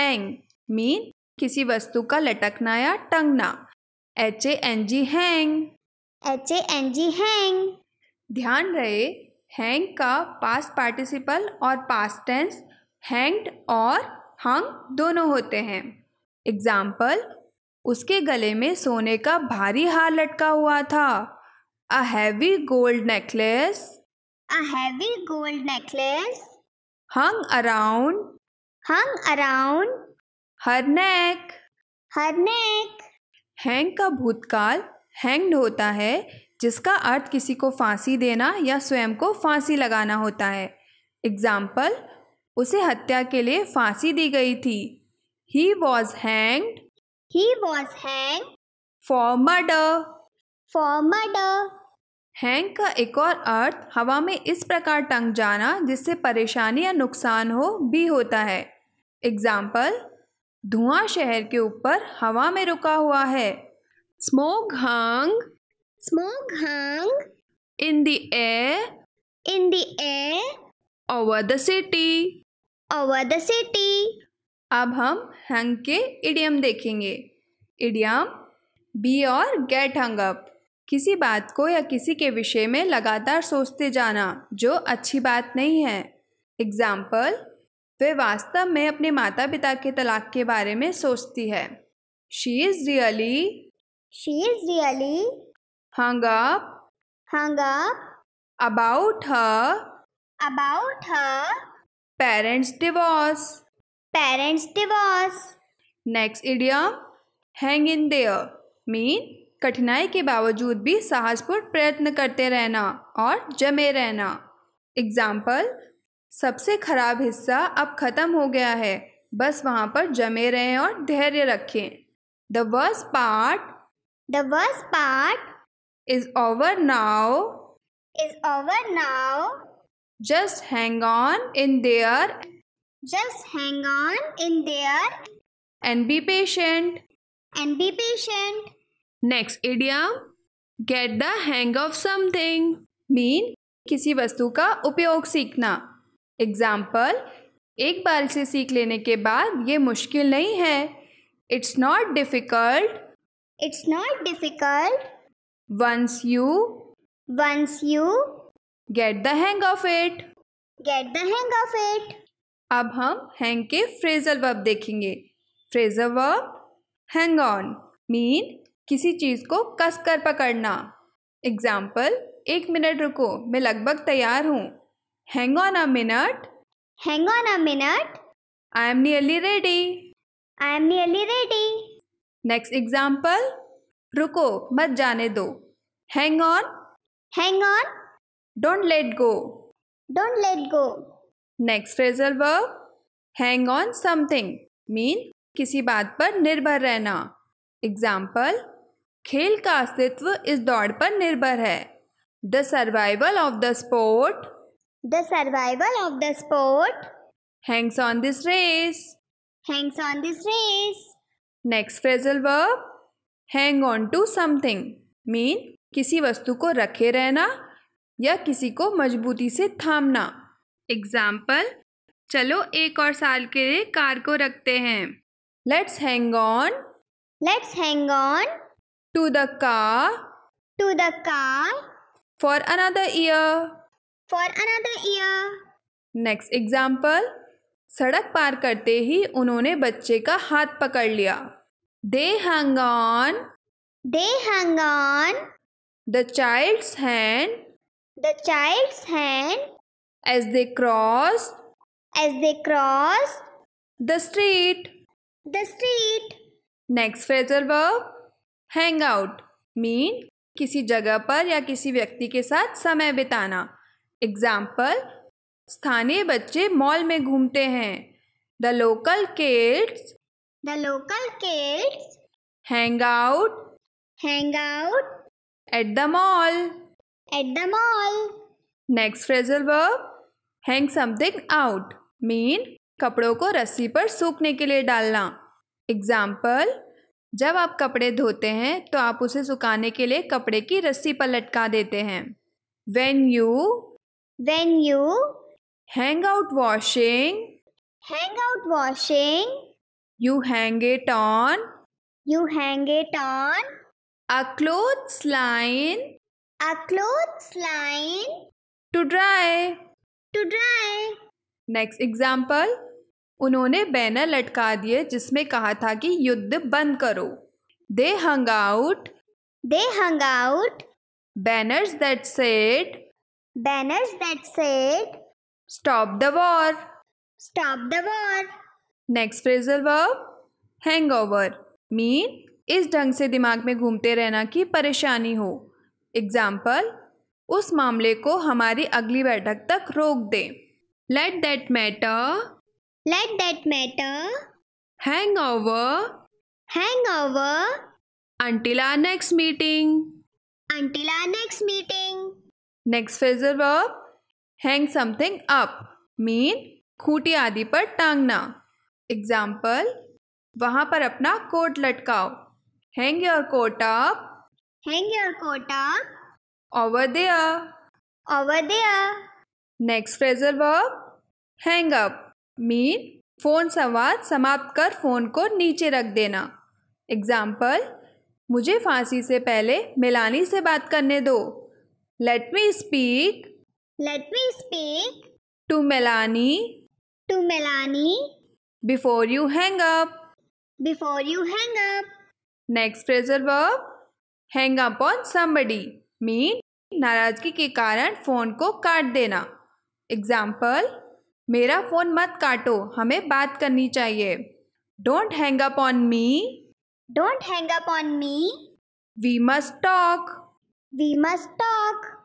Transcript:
Hang mean किसी वस्तु का लटकना या टंगना H A N G hang H A N G hang ध्यान रहे हैंग का पास पार्टिसिपल और पास टेंस हैंग्ड और हंग दोनों होते हैं एग्जाम्पल उसके गले में सोने का भारी हार लटका हुआ था a heavy gold necklace a heavy gold necklace hung around hung around her neck her neck hang का भूतकाल hanged होता है जिसका अर्थ किसी को फांसी देना या स्वयं को फांसी लगाना होता है एग्जाम्पल उसे हत्या के लिए फांसी दी गई थी he was hanged he was hang for murder for murder hang का एक और अर्थ हवा में इस प्रकार टंग जाना जिससे परेशानी या नुकसान हो भी होता है एग्जाम्पल धुआं शहर के ऊपर हवा में रुका हुआ है smoke hung smoke hung in the air in the air over the city over the city अब हम हंग के इडियम देखेंगे इडियम बी और गेट हंग अप किसी बात को या किसी के विषय में लगातार सोचते जाना जो अच्छी बात नहीं है एग्जाम्पल वे तो वास्तव में अपने माता पिता के तलाक के बारे में सोचती है she is really she is really hung up hung up about about parents divorce parents divorce next idiom hang in there mean कठिनाई के बावजूद भी साहसपूर्ण प्रयत्न करते रहना और जमे रहना एग्जाम्पल सबसे खराब हिस्सा अब ख़त्म हो गया है बस वहाँ पर जमे रहें और धैर्य रखें the worst part the worst part is over now is over now just hang on in there just hang on in there and be patient and be patient next idiom get the hang of something mean किसी वस्तु का उपयोग सीखना example एक बार से सीख लेने के बाद ये मुश्किल नहीं है it's not difficult it's not difficult once you once you get the hang of it get the hang of it अब हम हैंग के फ्रेजल वर्ब देखेंगे phrasal verb hang on mean किसी चीज़ को कसकर पकड़ना एग्जाम्पल एक मिनट रुको मैं लगभग तैयार हूँ Hang on a minute. Hang on a minute. I am nearly ready. I am nearly ready. Next example. रुको मत जाने दो Hang on. Hang on. Don't let go. Don't let go. Next phrasal verb. Hang on something. Mean किसी बात पर निर्भर रहना example खेल का अस्तित्व इस दौड़ पर निर्भर है the survival of the sport The survival of the sport hangs on this race. Hangs on this race. Next phrasal verb hang on to something mean किसी वस्तु को रखे रहना या किसी को मजबूती से थामना एग्जाम्पल चलो एक और साल के लिए कार को रखते हैं let's hang on let's hang on to the car to the car for another year for another year next example सड़क पार करते ही उन्होंने बच्चे का हाथ पकड़ लिया they hang on they hang on the child's hand the child's hand as they cross as they cross the street the street next phrasal verb hang out mean किसी जगह पर या किसी व्यक्ति के साथ समय बिताना एग्जाम्पल स्थानीय बच्चे मॉल में घूमते हैं the local kids the local kids hang out hang out at the mall at the mall next phrasal verb hang something out mean कपड़ों को रस्सी पर सूखने के लिए डालना एग्जाम्पल जब आप कपड़े धोते हैं तो आप उसे सुखाने के लिए कपड़े की रस्सी पर लटका देते हैं when you when you hang out washing hang out washing you hang it on you hang it on a clothes line a clothes line to dry to dry next example उन्होंने बैनर लटका दिए जिसमें कहा था कि युद्ध बंद करो they hung out they hung out banners that said banners that said Stop the war. Stop the war. Next phrasal verb hangover mean इस ढंग से दिमाग में घूमते रहना कि परेशानी हो एग्जाम्पल उस मामले को हमारी अगली बैठक तक रोक दें let that matter let that matter hang over hang over until our next meeting until our next meeting next phrasal verb hang something up mean खूटी आदि पर टांगना एग्जाम्पल वहाँ पर अपना कोट लटकाओ hang your coat up hang your coat up over there over there next phrasal verb hang up mean phone संवाद समाप्त कर फोन को नीचे रख देना एग्जाम्पल मुझे फांसी से पहले मिलानी से बात करने दो Let me speak. Let me speak. To Melanie. To Melanie. Before you hang up. Before you hang up. Next phrasal verb. Hang up on somebody. Mean नाराजगी के कारण फ़ोन को काट देना एग्जाम्पल मेरा फ़ोन मत काटो हमें बात करनी चाहिए don't hang up on me don't hang up on me we must talk We must talk.